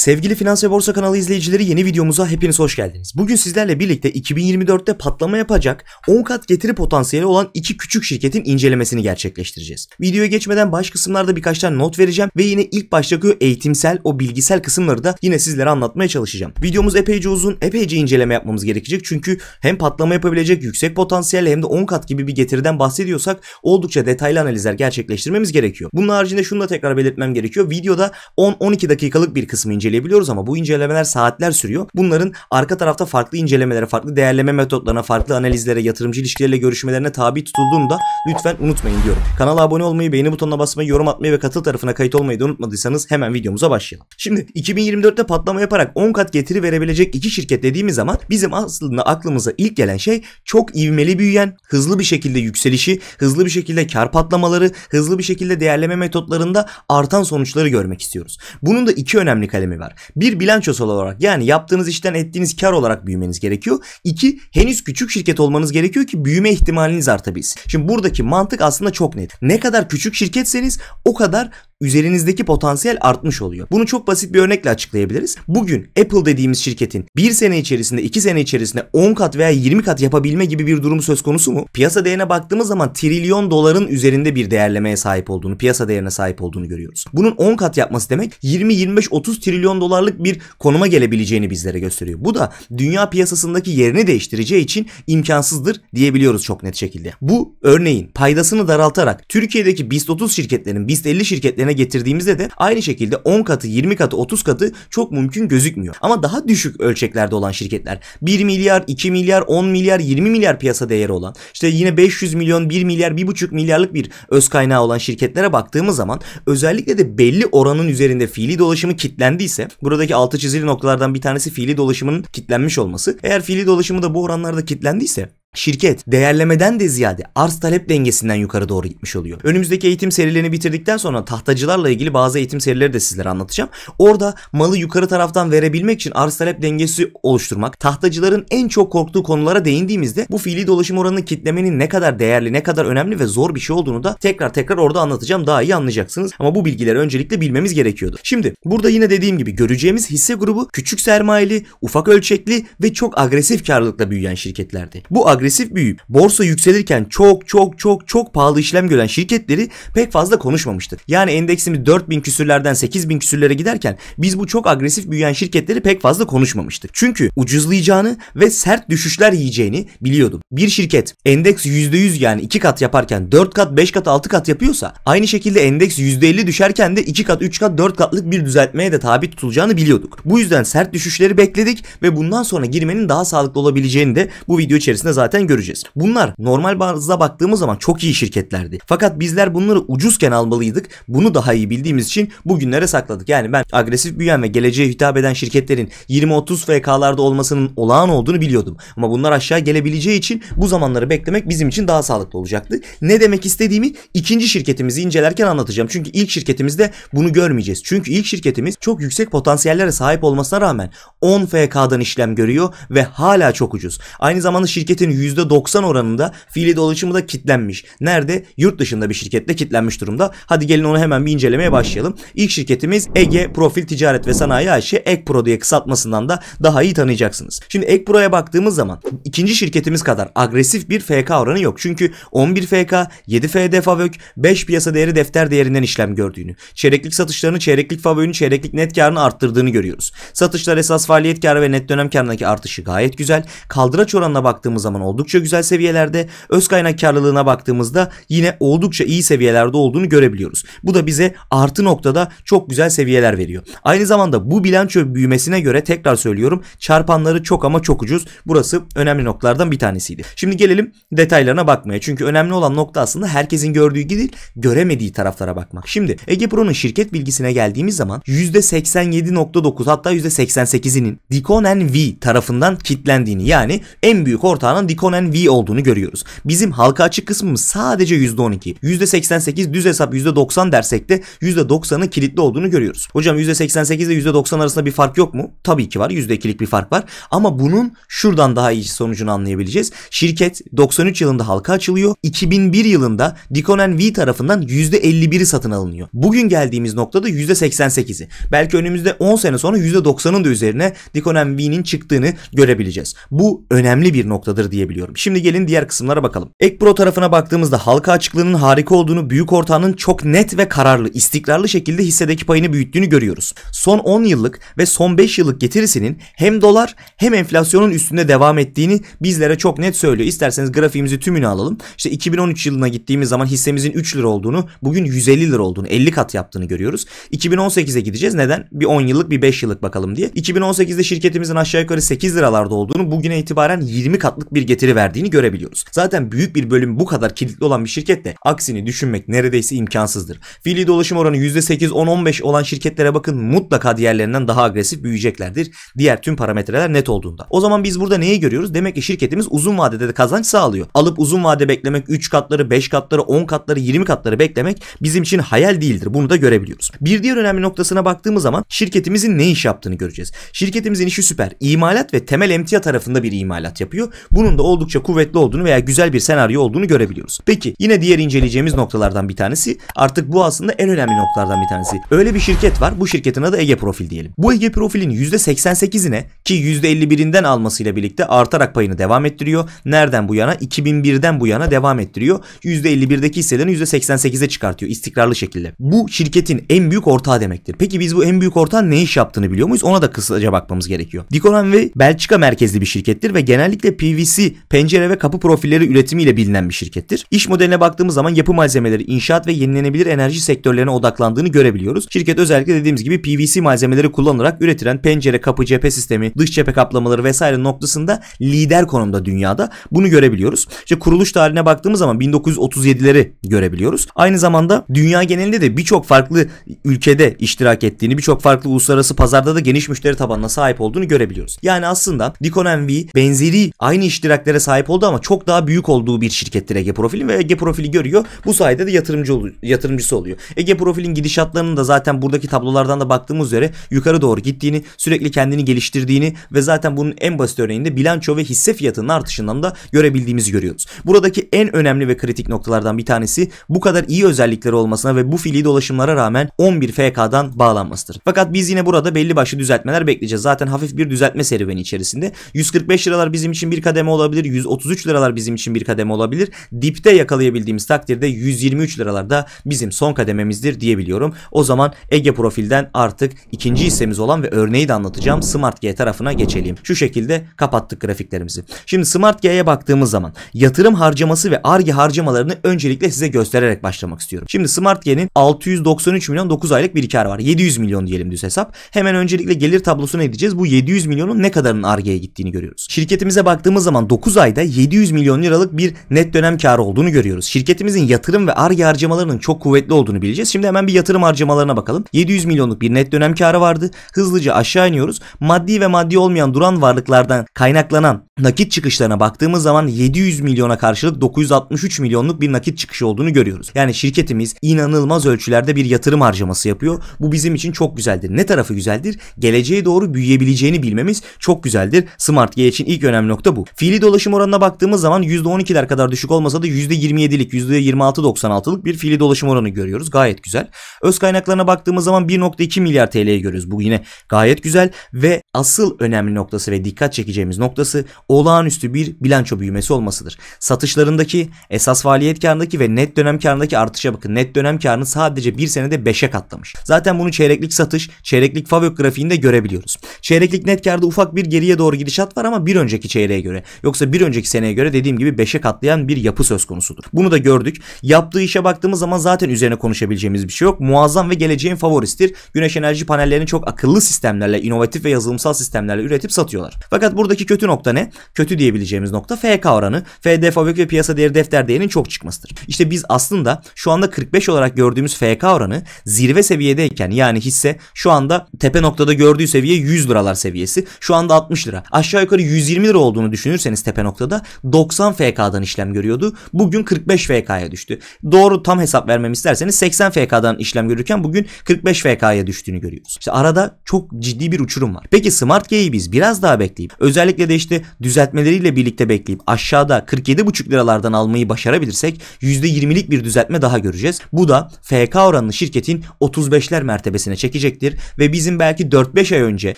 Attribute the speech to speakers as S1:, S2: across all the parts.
S1: Sevgili Finans ve Borsa kanalı izleyicileri yeni videomuza hepiniz hoş geldiniz. Bugün sizlerle birlikte 2024'te patlama yapacak 10 kat getiri potansiyeli olan iki küçük şirketin incelemesini gerçekleştireceğiz. Videoya geçmeden baş kısımlarda birkaç tane not vereceğim ve yine ilk baştaki eğitimsel o bilgisel kısımları da yine sizlere anlatmaya çalışacağım. Videomuz epeyce uzun, epeyce inceleme yapmamız gerekecek çünkü hem patlama yapabilecek yüksek potansiyel hem de 10 kat gibi bir getiriden bahsediyorsak oldukça detaylı analizler gerçekleştirmemiz gerekiyor. Bunun haricinde şunu da tekrar belirtmem gerekiyor. Videoda 10-12 dakikalık bir kısmı inceleyeceğiz inceleyebiliyoruz ama bu incelemeler saatler sürüyor. Bunların arka tarafta farklı incelemelere, farklı değerleme metotlarına, farklı analizlere, yatırımcı ilişkilerle görüşmelerine tabi tutulduğunu da lütfen unutmayın diyorum. Kanala abone olmayı, beğeni butonuna basmayı, yorum atmayı ve katıl tarafına kayıt olmayı da unutmadıysanız hemen videomuza başlayalım. Şimdi 2024'te patlama yaparak 10 kat getiri verebilecek iki şirket dediğimiz zaman bizim aslında aklımıza ilk gelen şey çok ivmeli büyüyen, hızlı bir şekilde yükselişi, hızlı bir şekilde kar patlamaları, hızlı bir şekilde değerleme metotlarında artan sonuçları görmek istiyoruz. Bunun da iki önemli kalemi var. Bir bilançosal olarak yani yaptığınız işten ettiğiniz kar olarak büyümeniz gerekiyor. İki henüz küçük şirket olmanız gerekiyor ki büyüme ihtimaliniz artabilsin. Şimdi buradaki mantık aslında çok net. Ne kadar küçük şirketseniz o kadar üzerinizdeki potansiyel artmış oluyor. Bunu çok basit bir örnekle açıklayabiliriz. Bugün Apple dediğimiz şirketin 1 sene içerisinde 2 sene içerisinde 10 kat veya 20 kat yapabilme gibi bir durumu söz konusu mu? Piyasa değerine baktığımız zaman trilyon doların üzerinde bir değerlemeye sahip olduğunu, piyasa değerine sahip olduğunu görüyoruz. Bunun 10 kat yapması demek 20-25-30 trilyon dolarlık bir konuma gelebileceğini bizlere gösteriyor. Bu da dünya piyasasındaki yerini değiştireceği için imkansızdır diyebiliyoruz çok net şekilde. Bu örneğin paydasını daraltarak Türkiye'deki BIST 30 şirketlerin, BIST 50 şirketlerin gündeme getirdiğimizde de aynı şekilde 10 katı, 20 katı, 30 katı çok mümkün gözükmüyor. Ama daha düşük ölçeklerde olan şirketler 1 milyar, 2 milyar, 10 milyar, 20 milyar piyasa değeri olan işte yine 500 milyon, 1 milyar, 1,5 milyarlık bir öz kaynağı olan şirketlere baktığımız zaman özellikle de belli oranın üzerinde fiili dolaşımı kitlendiyse buradaki altı çizili noktalardan bir tanesi fiili dolaşımının kitlenmiş olması. Eğer fiili dolaşımı da bu oranlarda kitlendiyse Şirket değerlemeden de ziyade arz talep dengesinden yukarı doğru gitmiş oluyor. Önümüzdeki eğitim serilerini bitirdikten sonra tahtacılarla ilgili bazı eğitim serileri de sizlere anlatacağım. Orada malı yukarı taraftan verebilmek için arz talep dengesi oluşturmak, tahtacıların en çok korktuğu konulara değindiğimizde bu fiili dolaşım oranını kitlemenin ne kadar değerli, ne kadar önemli ve zor bir şey olduğunu da tekrar tekrar orada anlatacağım. Daha iyi anlayacaksınız. Ama bu bilgileri öncelikle bilmemiz gerekiyordu. Şimdi burada yine dediğim gibi göreceğimiz hisse grubu küçük sermayeli, ufak ölçekli ve çok agresif karlılıkla büyüyen şirketlerdi. Bu ag agresif büyüyüp borsa yükselirken çok çok çok çok pahalı işlem gören şirketleri pek fazla konuşmamıştı. Yani endeksimiz 4000 küsürlerden 8000 küsürlere giderken biz bu çok agresif büyüyen şirketleri pek fazla konuşmamıştık. Çünkü ucuzlayacağını ve sert düşüşler yiyeceğini biliyordum. Bir şirket endeks %100 yani 2 kat yaparken 4 kat 5 kat 6 kat yapıyorsa aynı şekilde endeks %50 düşerken de 2 kat 3 kat 4 katlık bir düzeltmeye de tabi tutulacağını biliyorduk. Bu yüzden sert düşüşleri bekledik ve bundan sonra girmenin daha sağlıklı olabileceğini de bu video içerisinde zaten zaten göreceğiz. Bunlar normal bazda baktığımız zaman çok iyi şirketlerdi. Fakat bizler bunları ucuzken almalıydık. Bunu daha iyi bildiğimiz için bugünlere sakladık. Yani ben agresif büyüyen ve geleceğe hitap eden şirketlerin 20-30 FK'larda olmasının olağan olduğunu biliyordum. Ama bunlar aşağı gelebileceği için bu zamanları beklemek bizim için daha sağlıklı olacaktı. Ne demek istediğimi ikinci şirketimizi incelerken anlatacağım. Çünkü ilk şirketimizde bunu görmeyeceğiz. Çünkü ilk şirketimiz çok yüksek potansiyellere sahip olmasına rağmen 10 FK'dan işlem görüyor ve hala çok ucuz. Aynı zamanda şirketin %90 oranında fiili dolaşımı da kitlenmiş. Nerede? Yurt dışında bir şirkette kitlenmiş durumda. Hadi gelin onu hemen bir incelemeye başlayalım. İlk şirketimiz Ege Profil Ticaret ve Sanayi AŞ Ekpro diye kısaltmasından da daha iyi tanıyacaksınız. Şimdi Ekpro'ya baktığımız zaman ikinci şirketimiz kadar agresif bir FK oranı yok. Çünkü 11 FK, 7 FD FAVÖK, 5 piyasa değeri defter değerinden işlem gördüğünü, çeyreklik satışlarını, çeyreklik FAVÖK'ünü, çeyreklik net karını arttırdığını görüyoruz. Satışlar esas faaliyet karı ve net dönem karındaki artışı gayet güzel. Kaldıraç oranına baktığımız zaman oldukça güzel seviyelerde. Öz kaynak karlılığına baktığımızda yine oldukça iyi seviyelerde olduğunu görebiliyoruz. Bu da bize artı noktada çok güzel seviyeler veriyor. Aynı zamanda bu bilanço büyümesine göre tekrar söylüyorum çarpanları çok ama çok ucuz. Burası önemli noktalardan bir tanesiydi. Şimdi gelelim detaylarına bakmaya. Çünkü önemli olan nokta aslında herkesin gördüğü değil göremediği taraflara bakmak. Şimdi Ege Pro'nun şirket bilgisine geldiğimiz zaman %87.9 hatta %88'inin Dikon V tarafından kitlendiğini yani en büyük ortağının Dikon Kikonen V olduğunu görüyoruz. Bizim halka açık kısmımız sadece %12. %88 düz hesap %90 dersek de %90'ı kilitli olduğunu görüyoruz. Hocam %88 ile %90 arasında bir fark yok mu? Tabii ki var. %2'lik bir fark var. Ama bunun şuradan daha iyi sonucunu anlayabileceğiz. Şirket 93 yılında halka açılıyor. 2001 yılında Dikonen V tarafından %51'i satın alınıyor. Bugün geldiğimiz noktada %88'i. Belki önümüzde 10 sene sonra %90'ın da üzerine Dikonen V'nin çıktığını görebileceğiz. Bu önemli bir noktadır diyebiliriz görebiliyorum. Şimdi gelin diğer kısımlara bakalım. Ekbro tarafına baktığımızda halka açıklığının harika olduğunu, büyük ortağının çok net ve kararlı, istikrarlı şekilde hissedeki payını büyüttüğünü görüyoruz. Son 10 yıllık ve son 5 yıllık getirisinin hem dolar hem enflasyonun üstünde devam ettiğini bizlere çok net söylüyor. İsterseniz grafiğimizi tümünü alalım. İşte 2013 yılına gittiğimiz zaman hissemizin 3 lira olduğunu, bugün 150 lira olduğunu, 50 kat yaptığını görüyoruz. 2018'e gideceğiz. Neden? Bir 10 yıllık bir 5 yıllık bakalım diye. 2018'de şirketimizin aşağı yukarı 8 liralarda olduğunu bugüne itibaren 20 katlık bir getirisi getiri verdiğini görebiliyoruz. Zaten büyük bir bölüm bu kadar kilitli olan bir şirkette aksini düşünmek neredeyse imkansızdır. Fiili dolaşım oranı %8-10-15 olan şirketlere bakın mutlaka diğerlerinden daha agresif büyüyeceklerdir. Diğer tüm parametreler net olduğunda. O zaman biz burada neyi görüyoruz? Demek ki şirketimiz uzun vadede de kazanç sağlıyor. Alıp uzun vade beklemek 3 katları, 5 katları, 10 katları, 20 katları beklemek bizim için hayal değildir. Bunu da görebiliyoruz. Bir diğer önemli noktasına baktığımız zaman şirketimizin ne iş yaptığını göreceğiz. Şirketimizin işi süper. İmalat ve temel emtia tarafında bir imalat yapıyor. Bunun de oldukça kuvvetli olduğunu veya güzel bir senaryo olduğunu görebiliyoruz. Peki yine diğer inceleyeceğimiz noktalardan bir tanesi artık bu aslında en önemli noktalardan bir tanesi. Öyle bir şirket var bu şirketin adı Ege Profil diyelim. Bu Ege Profil'in %88'ine ki %51'inden almasıyla birlikte artarak payını devam ettiriyor. Nereden bu yana? 2001'den bu yana devam ettiriyor. %51'deki hisselerini %88'e çıkartıyor istikrarlı şekilde. Bu şirketin en büyük ortağı demektir. Peki biz bu en büyük ortağın ne iş yaptığını biliyor muyuz? Ona da kısaca bakmamız gerekiyor. Dikoran ve Belçika merkezli bir şirkettir ve genellikle PVC pencere ve kapı profilleri üretimiyle bilinen bir şirkettir. İş modeline baktığımız zaman yapı malzemeleri, inşaat ve yenilenebilir enerji sektörlerine odaklandığını görebiliyoruz. Şirket özellikle dediğimiz gibi PVC malzemeleri kullanarak üretilen pencere, kapı, cephe sistemi, dış cephe kaplamaları vesaire noktasında lider konumda dünyada. Bunu görebiliyoruz. İşte kuruluş tarihine baktığımız zaman 1937'leri görebiliyoruz. Aynı zamanda dünya genelinde de birçok farklı ülkede iştirak ettiğini, birçok farklı uluslararası pazarda da geniş müşteri tabanına sahip olduğunu görebiliyoruz. Yani aslında Nikon NV benzeri aynı iştirak özelliklere sahip oldu ama çok daha büyük olduğu bir şirkettir Ege Profil'in ve Ege Profil'i görüyor. Bu sayede de yatırımcı oluyor, yatırımcısı oluyor. Ege Profil'in gidişatlarının da zaten buradaki tablolardan da baktığımız üzere yukarı doğru gittiğini, sürekli kendini geliştirdiğini ve zaten bunun en basit örneğinde bilanço ve hisse fiyatının artışından da görebildiğimizi görüyoruz. Buradaki en önemli ve kritik noktalardan bir tanesi bu kadar iyi özellikleri olmasına ve bu fili dolaşımlara rağmen 11 FK'dan bağlanmasıdır. Fakat biz yine burada belli başlı düzeltmeler bekleyeceğiz. Zaten hafif bir düzeltme serüveni içerisinde. 145 liralar bizim için bir kademe olabilir olabilir. 133 liralar bizim için bir kademe olabilir. Dipte yakalayabildiğimiz takdirde 123 liralar da bizim son kadememizdir diyebiliyorum. O zaman Ege Profil'den artık ikinci hissemiz olan ve örneği de anlatacağım Smart G tarafına geçelim. Şu şekilde kapattık grafiklerimizi. Şimdi Smart G'ye baktığımız zaman yatırım harcaması ve ARGE harcamalarını öncelikle size göstererek başlamak istiyorum. Şimdi Smart G'nin 693 milyon 9 aylık bir kar var. 700 milyon diyelim düz hesap. Hemen öncelikle gelir tablosuna edeceğiz. Bu 700 milyonun ne kadarın ARGE'ye gittiğini görüyoruz. Şirketimize baktığımız zaman 9 9 ayda 700 milyon liralık bir net dönem karı olduğunu görüyoruz. Şirketimizin yatırım ve arge harcamalarının çok kuvvetli olduğunu bileceğiz. Şimdi hemen bir yatırım harcamalarına bakalım. 700 milyonluk bir net dönem karı vardı. Hızlıca aşağı iniyoruz. Maddi ve maddi olmayan duran varlıklardan kaynaklanan nakit çıkışlarına baktığımız zaman 700 milyona karşılık 963 milyonluk bir nakit çıkışı olduğunu görüyoruz. Yani şirketimiz inanılmaz ölçülerde bir yatırım harcaması yapıyor. Bu bizim için çok güzeldir. Ne tarafı güzeldir? Geleceğe doğru büyüyebileceğini bilmemiz çok güzeldir. Smart G için ilk önemli nokta bu. Fiili dolaşım oranına baktığımız zaman %12'ler kadar düşük olmasa da %27'lik %26.96'lık bir fiili dolaşım oranı görüyoruz. Gayet güzel. Öz kaynaklarına baktığımız zaman 1.2 milyar TL'yi görüyoruz. Bu yine gayet güzel ve asıl önemli noktası ve dikkat çekeceğimiz noktası olağanüstü bir bilanço büyümesi olmasıdır. Satışlarındaki, esas faaliyet karındaki ve net dönem karındaki artışa bakın. Net dönem karını sadece bir senede 5'e katlamış. Zaten bunu çeyreklik satış, çeyreklik FAVÖK grafiğinde görebiliyoruz. Çeyreklik net karda ufak bir geriye doğru gidişat var ama bir önceki çeyreğe göre. Yoksa Yoksa bir önceki seneye göre dediğim gibi 5'e katlayan bir yapı söz konusudur. Bunu da gördük. Yaptığı işe baktığımız zaman zaten üzerine konuşabileceğimiz bir şey yok. Muazzam ve geleceğin favorisidir. Güneş enerji panellerini çok akıllı sistemlerle, inovatif ve yazılımsal sistemlerle üretip satıyorlar. Fakat buradaki kötü nokta ne? Kötü diyebileceğimiz nokta FK oranı. FD fabrik ve piyasa değeri defter değerinin çok çıkmasıdır. İşte biz aslında şu anda 45 olarak gördüğümüz FK oranı zirve seviyedeyken yani hisse şu anda tepe noktada gördüğü seviye 100 liralar seviyesi. Şu anda 60 lira. Aşağı yukarı 120 lira olduğunu düşünürseniz tepe noktada 90 FK'dan işlem görüyordu. Bugün 45 FK'ya düştü. Doğru tam hesap vermemi isterseniz 80 FK'dan işlem görürken bugün 45 FK'ya düştüğünü görüyoruz. İşte arada çok ciddi bir uçurum var. Peki Smart K'yi biz biraz daha bekleyip özellikle de işte düzeltmeleriyle birlikte bekleyip aşağıda 47,5 liralardan almayı başarabilirsek %20'lik bir düzeltme daha göreceğiz. Bu da FK oranını şirketin 35'ler mertebesine çekecektir ve bizim belki 4-5 ay önce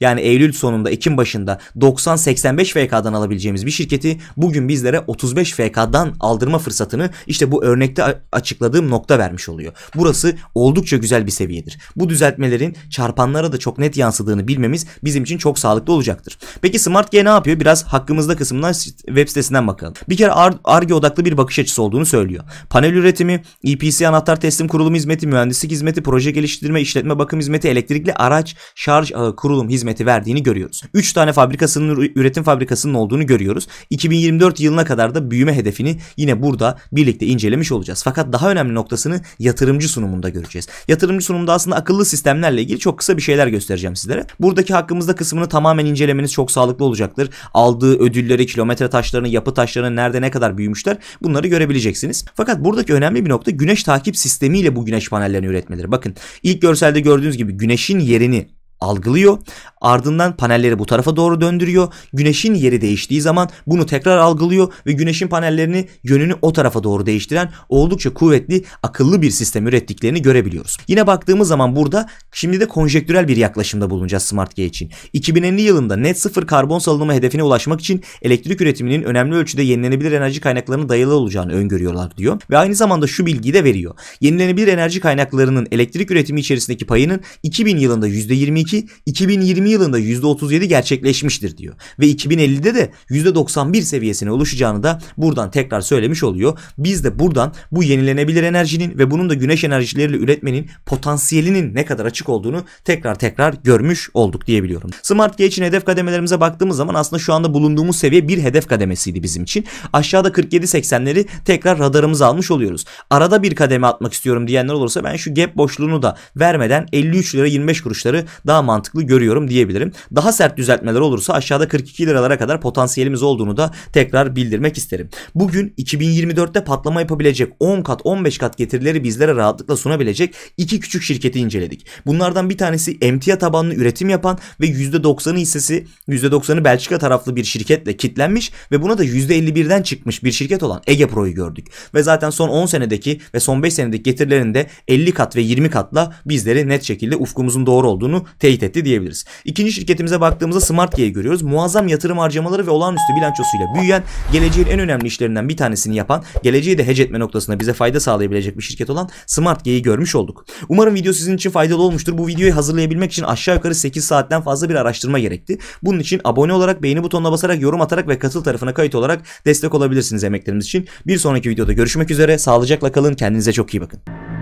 S1: yani Eylül sonunda Ekim başında 90-85 FK'dan alabileceğimiz bir şirket şirketi bugün bizlere 35 FK'dan aldırma fırsatını işte bu örnekte açıkladığım nokta vermiş oluyor. Burası oldukça güzel bir seviyedir. Bu düzeltmelerin çarpanlara da çok net yansıdığını bilmemiz bizim için çok sağlıklı olacaktır. Peki SmartG ne yapıyor? Biraz hakkımızda kısmından web sitesinden bakalım. Bir kere ARGE odaklı bir bakış açısı olduğunu söylüyor. Panel üretimi, EPC anahtar teslim kurulum hizmeti, mühendislik hizmeti, proje geliştirme, işletme bakım hizmeti, elektrikli araç şarj kurulum hizmeti verdiğini görüyoruz. 3 tane fabrikasının üretim fabrikasının olduğunu görüyoruz. 2024 yılına kadar da büyüme hedefini yine burada birlikte incelemiş olacağız. Fakat daha önemli noktasını yatırımcı sunumunda göreceğiz. Yatırımcı sunumunda aslında akıllı sistemlerle ilgili çok kısa bir şeyler göstereceğim sizlere. Buradaki hakkımızda kısmını tamamen incelemeniz çok sağlıklı olacaktır. Aldığı ödülleri, kilometre taşlarını, yapı taşlarını nerede ne kadar büyümüşler bunları görebileceksiniz. Fakat buradaki önemli bir nokta güneş takip sistemiyle bu güneş panellerini üretmeleri. Bakın ilk görselde gördüğünüz gibi güneşin yerini algılıyor. Ardından panelleri bu tarafa doğru döndürüyor. Güneşin yeri değiştiği zaman bunu tekrar algılıyor ve güneşin panellerini yönünü o tarafa doğru değiştiren oldukça kuvvetli akıllı bir sistem ürettiklerini görebiliyoruz. Yine baktığımız zaman burada şimdi de konjektürel bir yaklaşımda bulunacağız SmartGate için. 2050 yılında net sıfır karbon salınımı hedefine ulaşmak için elektrik üretiminin önemli ölçüde yenilenebilir enerji kaynaklarına dayalı olacağını öngörüyorlar diyor ve aynı zamanda şu bilgiyi de veriyor. Yenilenebilir enerji kaynaklarının elektrik üretimi içerisindeki payının 2000 yılında %22, 2020 yılında %37 gerçekleşmiştir diyor. Ve 2050'de de %91 seviyesine oluşacağını da buradan tekrar söylemiş oluyor. Biz de buradan bu yenilenebilir enerjinin ve bunun da güneş enerjileriyle üretmenin potansiyelinin ne kadar açık olduğunu tekrar tekrar görmüş olduk diyebiliyorum. Smart Gauge için hedef kademelerimize baktığımız zaman aslında şu anda bulunduğumuz seviye bir hedef kademesiydi bizim için. Aşağıda 47-80'leri tekrar radarımıza almış oluyoruz. Arada bir kademe atmak istiyorum diyenler olursa ben şu gap boşluğunu da vermeden 53 lira 25 kuruşları daha mantıklı görüyorum diye söyleyebilirim. Daha sert düzeltmeler olursa aşağıda 42 liralara kadar potansiyelimiz olduğunu da tekrar bildirmek isterim. Bugün 2024'te patlama yapabilecek 10 kat 15 kat getirileri bizlere rahatlıkla sunabilecek iki küçük şirketi inceledik. Bunlardan bir tanesi emtia tabanlı üretim yapan ve %90'ı hissesi %90'ı Belçika taraflı bir şirketle kitlenmiş ve buna da %51'den çıkmış bir şirket olan Ege gördük. Ve zaten son 10 senedeki ve son 5 senedeki getirilerinde 50 kat ve 20 katla bizleri net şekilde ufkumuzun doğru olduğunu teyit etti diyebiliriz. İkinci şirketimize baktığımızda SmartGe'yi görüyoruz. Muazzam yatırım harcamaları ve olağanüstü bilançosuyla büyüyen, geleceğin en önemli işlerinden bir tanesini yapan, geleceği de hece etme noktasında bize fayda sağlayabilecek bir şirket olan SmartGe'yi görmüş olduk. Umarım video sizin için faydalı olmuştur. Bu videoyu hazırlayabilmek için aşağı yukarı 8 saatten fazla bir araştırma gerekti. Bunun için abone olarak, beğeni butonuna basarak, yorum atarak ve katıl tarafına kayıt olarak destek olabilirsiniz emeklerimiz için. Bir sonraki videoda görüşmek üzere. Sağlıcakla kalın. Kendinize çok iyi bakın.